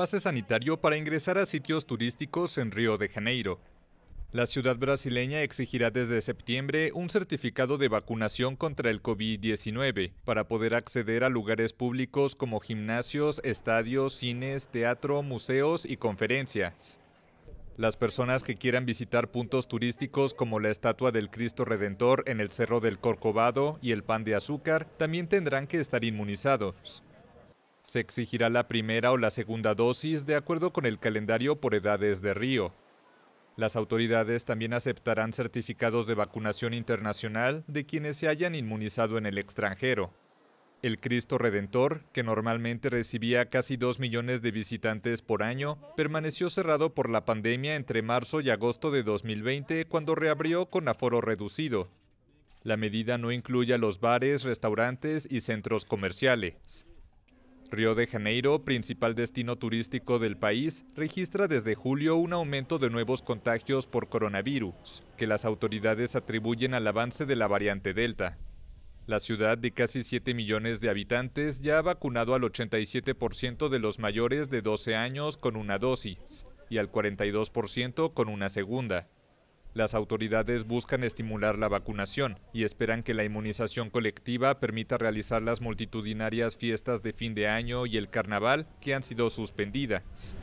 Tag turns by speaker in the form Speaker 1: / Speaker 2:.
Speaker 1: pase sanitario para ingresar a sitios turísticos en Río de Janeiro. La ciudad brasileña exigirá desde septiembre un certificado de vacunación contra el COVID-19 para poder acceder a lugares públicos como gimnasios, estadios, cines, teatro, museos y conferencias. Las personas que quieran visitar puntos turísticos como la estatua del Cristo Redentor en el Cerro del Corcovado y el Pan de Azúcar también tendrán que estar inmunizados. Se exigirá la primera o la segunda dosis de acuerdo con el calendario por edades de Río. Las autoridades también aceptarán certificados de vacunación internacional de quienes se hayan inmunizado en el extranjero. El Cristo Redentor, que normalmente recibía casi 2 millones de visitantes por año, permaneció cerrado por la pandemia entre marzo y agosto de 2020 cuando reabrió con aforo reducido. La medida no incluye a los bares, restaurantes y centros comerciales. Río de Janeiro, principal destino turístico del país, registra desde julio un aumento de nuevos contagios por coronavirus, que las autoridades atribuyen al avance de la variante Delta. La ciudad de casi 7 millones de habitantes ya ha vacunado al 87% de los mayores de 12 años con una dosis y al 42% con una segunda. Las autoridades buscan estimular la vacunación y esperan que la inmunización colectiva permita realizar las multitudinarias fiestas de fin de año y el carnaval que han sido suspendidas.